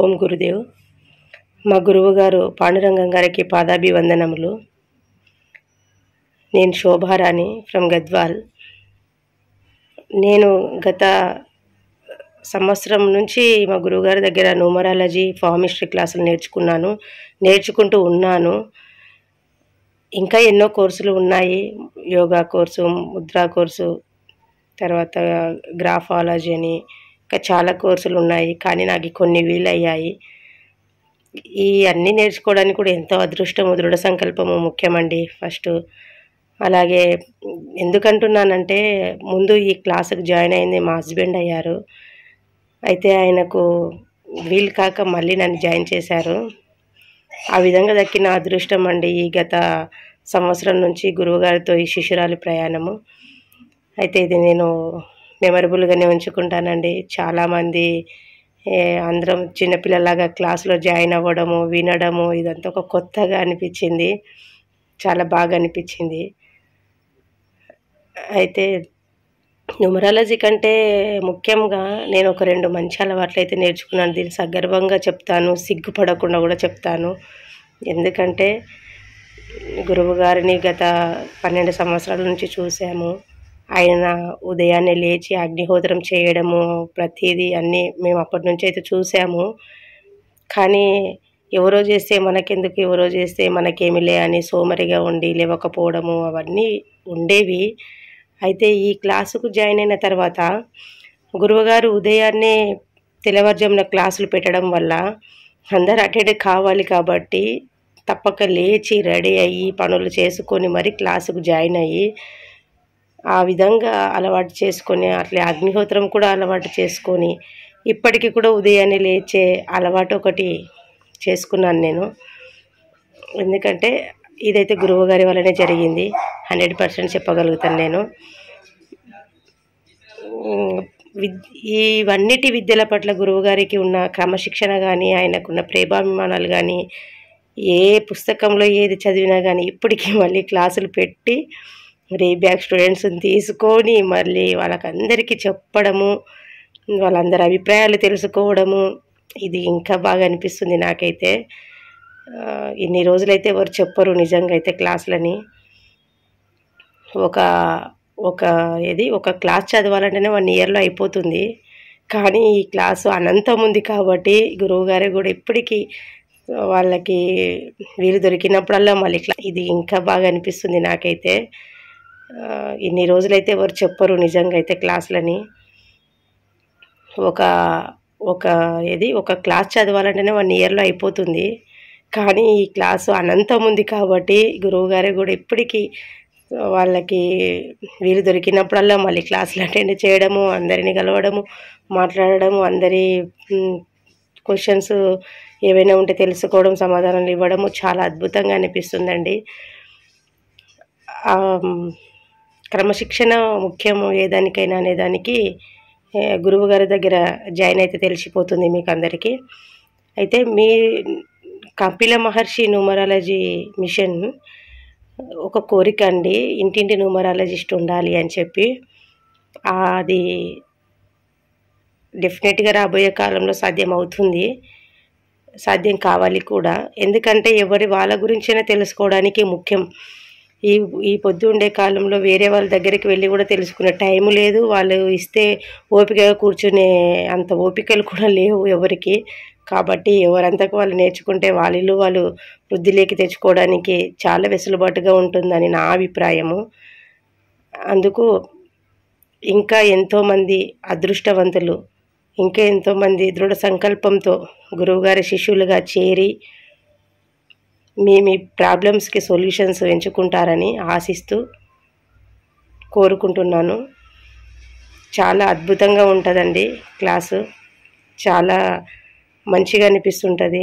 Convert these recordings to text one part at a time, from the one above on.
ఓం గురుదేవ్ మా గురువుగారు పాండురంగం గారికి పాదాభివందనములు నేను శోభారాణి ఫ్రమ్ గద్వాల్ నేను గత సంవత్సరం నుంచి మా గురువుగారి దగ్గర న్యూమరాలజీ ఫార్మిస్ట్రీ క్లాసులు నేర్చుకున్నాను నేర్చుకుంటూ ఉన్నాను ఇంకా ఎన్నో కోర్సులు ఉన్నాయి యోగా కోర్సు ముద్రా కోర్సు తర్వాత గ్రాఫాలజీ అని ఇంకా చాలా కోర్సులు ఉన్నాయి కానీ నాకు కొన్ని వీలయ్యాయి ఈ అన్నీ నేర్చుకోవడానికి కూడా ఎంతో అదృష్టము దృఢ సంకల్పము ముఖ్యమండి ఫస్ట్ అలాగే ఎందుకంటున్నానంటే ముందు ఈ క్లాసుకు జాయిన్ అయింది మా హస్బెండ్ అయ్యారు అయితే ఆయనకు వీలు కాక మళ్ళీ నన్ను జాయిన్ చేశారు ఆ విధంగా దక్కిన అదృష్టం అండి ఈ గత సంవత్సరం నుంచి గురువుగారితో ఈ శిశురాలు ప్రయాణము అయితే ఇది నేను మెమరబుల్గానే ఉంచుకుంటానండి చాలామంది అందరం చిన్నపిల్లలాగా క్లాసులో జాయిన్ అవ్వడము వినడము ఇదంతా ఒక కొత్తగా అనిపించింది చాలా బాగా అనిపించింది అయితే న్యూమరాలజీ కంటే ముఖ్యంగా నేను ఒక రెండు మంచి అలవాట్లు అయితే నేర్చుకున్నాను దీన్ని సగర్వంగా చెప్తాను సిగ్గుపడకుండా కూడా చెప్తాను ఎందుకంటే గురువుగారిని గత పన్నెండు సంవత్సరాల నుంచి చూసాము ఆయన ఉదయాన్నే లేచి అగ్నిహోత్రం చేయడము ప్రతిదీ అన్నీ మేము అప్పటి నుంచి అయితే చూసాము కానీ ఎవరో చేస్తే మనకెందుకు ఎవరో చేస్తే మనకేమిలే అని సోమరిగా ఉండి లేవకపోవడము అవన్నీ ఉండేవి అయితే ఈ క్లాసుకు జాయిన్ అయిన తర్వాత గురువుగారు ఉదయాన్నే తెల్లవారుజామున క్లాసులు పెట్టడం వల్ల అందరు అటెండ్ కావాలి కాబట్టి తప్పక లేచి రెడీ అయ్యి పనులు చేసుకొని మరి క్లాసుకు జాయిన్ అయ్యి ఆ విధంగా అలవాటు చేసుకొని అట్లే అగ్నిహోత్రం కూడా అలవాటు చేసుకొని ఇప్పటికీ కూడా ఉదయాన్నే లేచే అలవాటు ఒకటి చేసుకున్నాను నేను ఎందుకంటే ఇదైతే గురువుగారి వల్లనే జరిగింది హండ్రెడ్ పర్సెంట్ చెప్పగలుగుతాను నేను ఇవన్నిటి విద్యల పట్ల గురువుగారికి ఉన్న క్రమశిక్షణ కానీ ఆయనకున్న ప్రేమాభిమానాలు కానీ ఏ పుస్తకంలో ఏది చదివినా కానీ ఇప్పటికీ మళ్ళీ క్లాసులు పెట్టి రేబ్యాక్ స్టూడెంట్స్ని తీసుకొని మళ్ళీ వాళ్ళకందరికీ చెప్పడము వాళ్ళందరి అభిప్రాయాలు తెలుసుకోవడము ఇది ఇంకా బాగా అనిపిస్తుంది నాకైతే ఇన్ని రోజులైతే ఎవరు చెప్పరు నిజంగా అయితే క్లాసులని ఒక ఒక ఇది ఒక క్లాస్ చదవాలంటేనే వన్ ఇయర్లో అయిపోతుంది కానీ ఈ క్లాసు అనంతం ఉంది కాబట్టి గురువుగారు కూడా ఇప్పటికీ వాళ్ళకి వీలు దొరికినప్పుడల్లా మళ్ళీ ఇది ఇంకా బాగా అనిపిస్తుంది నాకైతే ఇన్ని రోజులైతే ఎవరు చెప్పరు నిజంగా అయితే క్లాసులని ఒక ఒక ఏది ఒక క్లాస్ చదవాలంటేనే వన్ ఇయర్లో అయిపోతుంది కానీ ఈ క్లాసు అనంతం ఉంది కాబట్టి గురువుగారే కూడా ఇప్పటికీ వాళ్ళకి వీలు దొరికినప్పుడల్లా మళ్ళీ క్లాసులు అటెండ్ చేయడము అందరిని కలవడము మాట్లాడడము అందరి క్వశ్చన్స్ ఏవైనా ఉంటే తెలుసుకోవడం సమాధానాలు ఇవ్వడము చాలా అద్భుతంగా అనిపిస్తుందండి క్రమశిక్షణ ముఖ్యము ఏదానికైనా అనేదానికి గురువుగారి దగ్గర జాయిన్ అయితే తెలిసిపోతుంది మీకు అందరికీ అయితే మీ కపిల మహర్షి న్యూమరాలజీ మిషన్ ఒక కోరిక అండి ఇంటింటి న్యూమరాలజిస్ట్ ఉండాలి అని చెప్పి అది డెఫినెట్గా రాబోయే కాలంలో సాధ్యం అవుతుంది సాధ్యం కావాలి కూడా ఎందుకంటే ఎవరి వాళ్ళ గురించైనా తెలుసుకోవడానికి ముఖ్యం ఈ ఈ పొద్దు ఉండే కాలంలో వేరే వాళ్ళ దగ్గరికి వెళ్ళి కూడా తెలుసుకునే టైం లేదు వాళ్ళు ఇస్తే ఓపికగా కూర్చునే అంత ఓపికలు కూడా లేవు ఎవరికి కాబట్టి ఎవరంతకు వాళ్ళు నేర్చుకుంటే వాళ్ళు వాళ్ళు వృద్ధిలోకి తెచ్చుకోవడానికి చాలా వెసులుబాటుగా ఉంటుందని నా అభిప్రాయము అందుకు ఇంకా ఎంతోమంది అదృష్టవంతులు ఇంకా ఎంతోమంది దృఢ సంకల్పంతో గురువుగారి శిష్యులుగా చేరి మీ మీ ప్రాబ్లమ్స్కి సొల్యూషన్స్ ఎంచుకుంటారని ఆశిస్తూ కోరుకుంటున్నాను చాలా అద్భుతంగా ఉంటుందండి క్లాసు చాలా మంచిగా అనిపిస్తుంటుంది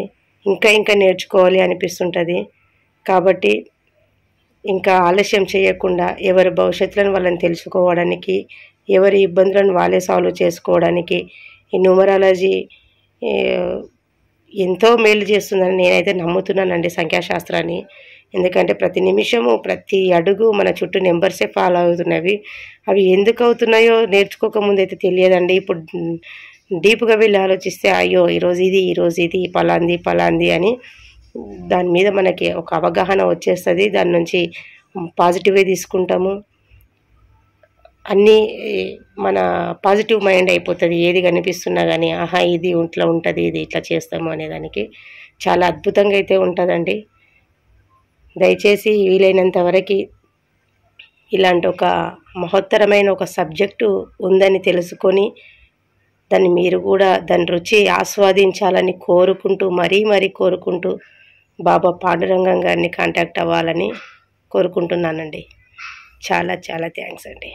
ఇంకా ఇంకా నేర్చుకోవాలి అనిపిస్తుంటుంది కాబట్టి ఇంకా ఆలస్యం చేయకుండా ఎవరి భవిష్యత్తులను వాళ్ళని తెలుసుకోవడానికి ఎవరి ఇబ్బందులను వాళ్ళే సాల్వ్ చేసుకోవడానికి ఈ న్యూమరాలజీ ఎంతో మేలు చేస్తుందని నేనైతే నమ్ముతున్నానండి సంఖ్యాశాస్త్రాన్ని ఎందుకంటే ప్రతి నిమిషము ప్రతి అడుగు మన చుట్టూ నెంబర్సే ఫాలో అవుతున్నవి అవి ఎందుకు అవుతున్నాయో నేర్చుకోకముందు అయితే తెలియదండి ఇప్పుడు డీప్గా వెళ్ళి ఆలోచిస్తే అయ్యో ఈరోజు ఇది ఈరోజు ఇది పలాంది పలాంది అని దాని మీద మనకి ఒక అవగాహన వచ్చేస్తుంది దాని నుంచి పాజిటివే తీసుకుంటాము అన్నీ మన పాజిటివ్ మైండ్ అయిపోతుంది ఏది కనిపిస్తున్నా కానీ ఆహా ఇది ఇంట్లో ఉంటుంది ఇది ఇట్లా చేస్తాము అనేదానికి చాలా అద్భుతంగా అయితే ఉంటుందండి దయచేసి వీలైనంత వరకు ఇలాంటి ఒక మహోత్తరమైన ఒక సబ్జెక్టు ఉందని తెలుసుకొని దాన్ని మీరు కూడా దాని రుచి ఆస్వాదించాలని కోరుకుంటూ మరీ మరీ కోరుకుంటూ బాబా పాండురంగం గారిని కాంటాక్ట్ అవ్వాలని కోరుకుంటున్నానండి చాలా చాలా థ్యాంక్స్ అండి